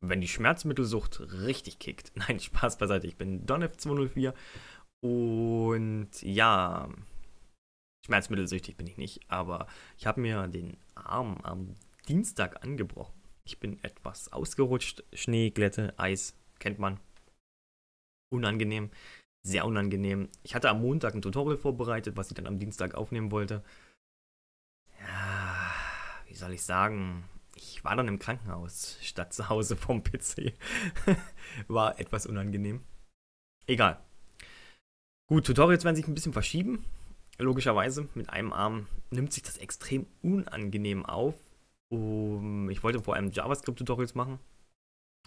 wenn die Schmerzmittelsucht richtig kickt. Nein, Spaß beiseite, ich bin Donef204 und ja, schmerzmittelsüchtig bin ich nicht, aber ich habe mir den Arm am Dienstag angebrochen. Ich bin etwas ausgerutscht, Schnee, Glätte, Eis, kennt man. Unangenehm, sehr unangenehm. Ich hatte am Montag ein Tutorial vorbereitet, was ich dann am Dienstag aufnehmen wollte. Ja, wie soll ich sagen? Ich war dann im Krankenhaus statt zu Hause vom PC. war etwas unangenehm. Egal. Gut, Tutorials werden sich ein bisschen verschieben. Logischerweise, mit einem Arm nimmt sich das extrem unangenehm auf. Um, ich wollte vor allem JavaScript-Tutorials machen.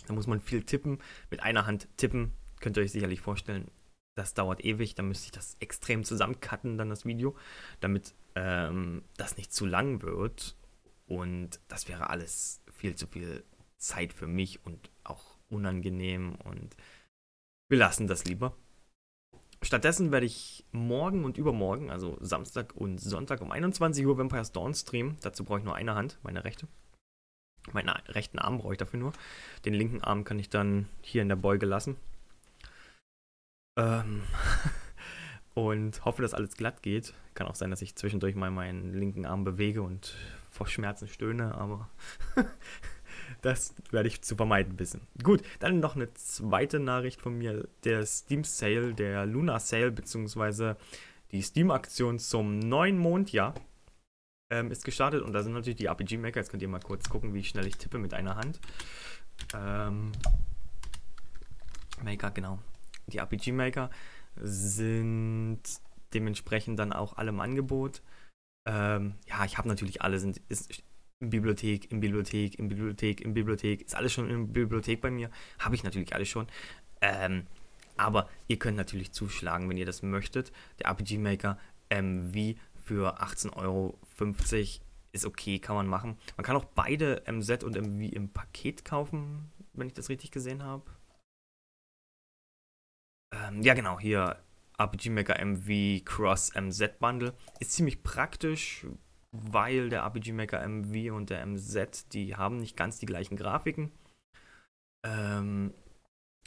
Da muss man viel tippen. Mit einer Hand tippen, könnt ihr euch sicherlich vorstellen. Das dauert ewig, Da müsste ich das extrem zusammencutten, dann das Video, damit ähm, das nicht zu lang wird. Und das wäre alles viel zu viel Zeit für mich und auch unangenehm. Und wir lassen das lieber. Stattdessen werde ich morgen und übermorgen, also Samstag und Sonntag um 21 Uhr Vampire's Dawn streamen. Dazu brauche ich nur eine Hand, meine rechte. Meinen rechten Arm brauche ich dafür nur. Den linken Arm kann ich dann hier in der Beuge lassen. Ähm und hoffe, dass alles glatt geht. Kann auch sein, dass ich zwischendurch mal meinen linken Arm bewege und vor Schmerzen stöhne, aber das werde ich zu vermeiden wissen. Gut, dann noch eine zweite Nachricht von mir. Der Steam Sale, der Luna Sale, beziehungsweise die Steam-Aktion zum neuen Mondjahr ähm, ist gestartet. Und da sind natürlich die RPG-Maker. Jetzt könnt ihr mal kurz gucken, wie schnell ich tippe mit einer Hand. Ähm, Maker, genau. Die RPG-Maker sind dementsprechend dann auch alle im Angebot. Ähm, ja, ich habe natürlich alles in, ist, in Bibliothek, in Bibliothek, in Bibliothek, in Bibliothek. Ist alles schon in Bibliothek bei mir. Habe ich natürlich alles schon. Ähm, aber ihr könnt natürlich zuschlagen, wenn ihr das möchtet. Der RPG Maker MV ähm, für 18,50 Euro ist okay, kann man machen. Man kann auch beide MZ und MV im Paket kaufen, wenn ich das richtig gesehen habe. Ähm, ja, genau, hier RPG Maker MV Cross MZ Bundle. Ist ziemlich praktisch, weil der RPG Maker MV und der MZ, die haben nicht ganz die gleichen Grafiken. Ähm,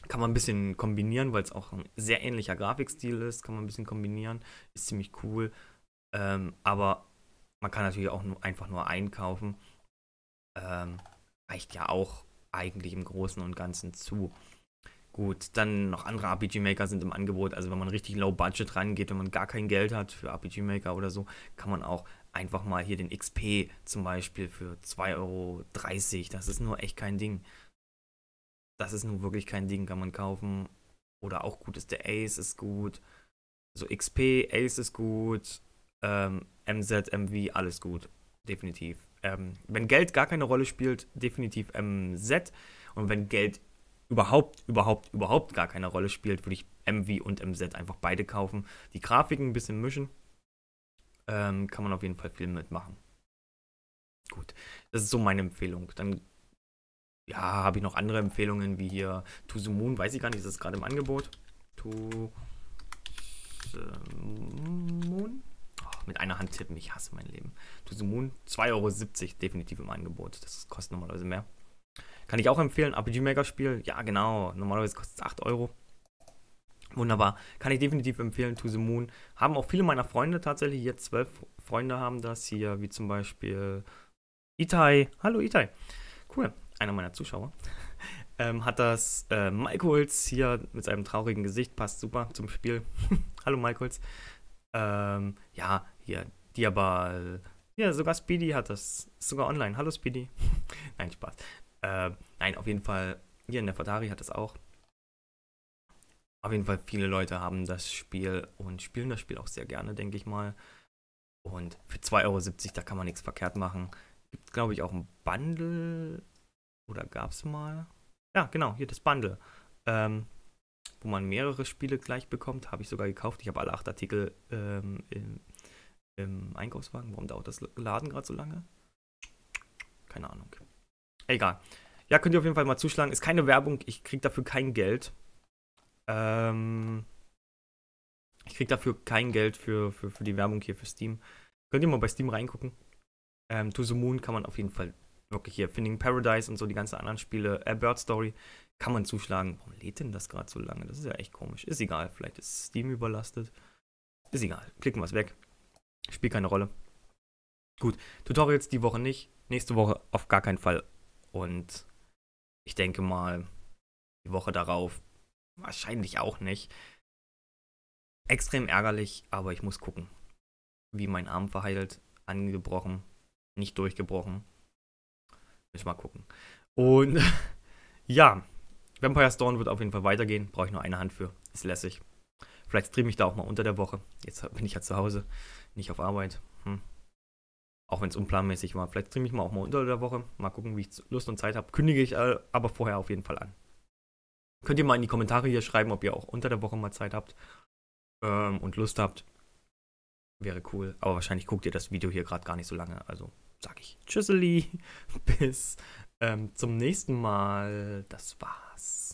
kann man ein bisschen kombinieren, weil es auch ein sehr ähnlicher Grafikstil ist, kann man ein bisschen kombinieren, ist ziemlich cool. Ähm, aber man kann natürlich auch nur, einfach nur einkaufen. Ähm, reicht ja auch eigentlich im Großen und Ganzen zu. Gut, dann noch andere RPG-Maker sind im Angebot. Also wenn man richtig low budget rangeht, wenn man gar kein Geld hat für RPG-Maker oder so, kann man auch einfach mal hier den XP zum Beispiel für 2,30 Euro. Das ist nur echt kein Ding. Das ist nur wirklich kein Ding, kann man kaufen. Oder auch gut ist der Ace, ist gut. So also XP, Ace ist gut. Ähm, MZ, MV, alles gut. Definitiv. Ähm, wenn Geld gar keine Rolle spielt, definitiv MZ. Und wenn Geld überhaupt, überhaupt, überhaupt gar keine Rolle spielt, würde ich MV und MZ einfach beide kaufen. Die Grafiken ein bisschen mischen. Ähm, kann man auf jeden Fall viel mitmachen. Gut, das ist so meine Empfehlung. Dann ja, habe ich noch andere Empfehlungen wie hier To the Moon, weiß ich gar nicht, ist das gerade im Angebot. To the Moon. Oh, mit einer Hand tippen, ich hasse mein Leben. To the Moon, 2,70 Euro, definitiv im Angebot. Das kostet normalerweise mehr. Kann ich auch empfehlen. RPG Maker Spiel, ja genau. Normalerweise kostet es 8 Euro. Wunderbar. Kann ich definitiv empfehlen, To the Moon. Haben auch viele meiner Freunde tatsächlich, jetzt zwölf Freunde haben das hier, wie zum Beispiel Itai. Hallo Itai. Cool, einer meiner Zuschauer. Ähm, hat das äh, Michaels hier mit seinem traurigen Gesicht, passt super zum Spiel. Hallo Michaels. Ähm, ja, hier, Diabal. Ja, sogar Speedy hat das. Ist sogar online. Hallo Speedy. Nein, Spaß. Äh, nein, auf jeden Fall, hier in der Fatari hat das auch. Auf jeden Fall, viele Leute haben das Spiel und spielen das Spiel auch sehr gerne, denke ich mal. Und für 2,70 Euro, da kann man nichts verkehrt machen. Gibt, glaube ich, auch ein Bundle. Oder gab es mal? Ja, genau, hier das Bundle. Ähm, wo man mehrere Spiele gleich bekommt. Habe ich sogar gekauft. Ich habe alle acht Artikel ähm, im, im Einkaufswagen. Warum dauert das Laden gerade so lange? Keine Ahnung. Egal. Ja, könnt ihr auf jeden Fall mal zuschlagen. Ist keine Werbung, ich krieg dafür kein Geld. Ähm, ich krieg dafür kein Geld für, für, für die Werbung hier für Steam. Könnt ihr mal bei Steam reingucken. Ähm, to the Moon kann man auf jeden Fall wirklich hier. Finding Paradise und so die ganzen anderen Spiele. Äh, Bird Story kann man zuschlagen. Warum lädt denn das gerade so lange? Das ist ja echt komisch. Ist egal, vielleicht ist Steam überlastet. Ist egal, klicken wir es weg. Spielt keine Rolle. Gut, Tutorials die Woche nicht. Nächste Woche auf gar keinen Fall und ich denke mal, die Woche darauf wahrscheinlich auch nicht. Extrem ärgerlich, aber ich muss gucken, wie mein Arm verheilt, angebrochen, nicht durchgebrochen. Muss ich mal gucken. Und ja, Vampire Storm wird auf jeden Fall weitergehen. Brauche ich nur eine Hand für. Ist lässig. Vielleicht streame ich da auch mal unter der Woche. Jetzt bin ich ja zu Hause, nicht auf Arbeit. Hm. Auch wenn es unplanmäßig war. Vielleicht streame ich mal auch mal unter der Woche. Mal gucken, wie ich Lust und Zeit habe. Kündige ich äh, aber vorher auf jeden Fall an. Könnt ihr mal in die Kommentare hier schreiben, ob ihr auch unter der Woche mal Zeit habt ähm, und Lust habt. Wäre cool. Aber wahrscheinlich guckt ihr das Video hier gerade gar nicht so lange. Also sage ich Tschüsseli. Bis ähm, zum nächsten Mal. Das war's.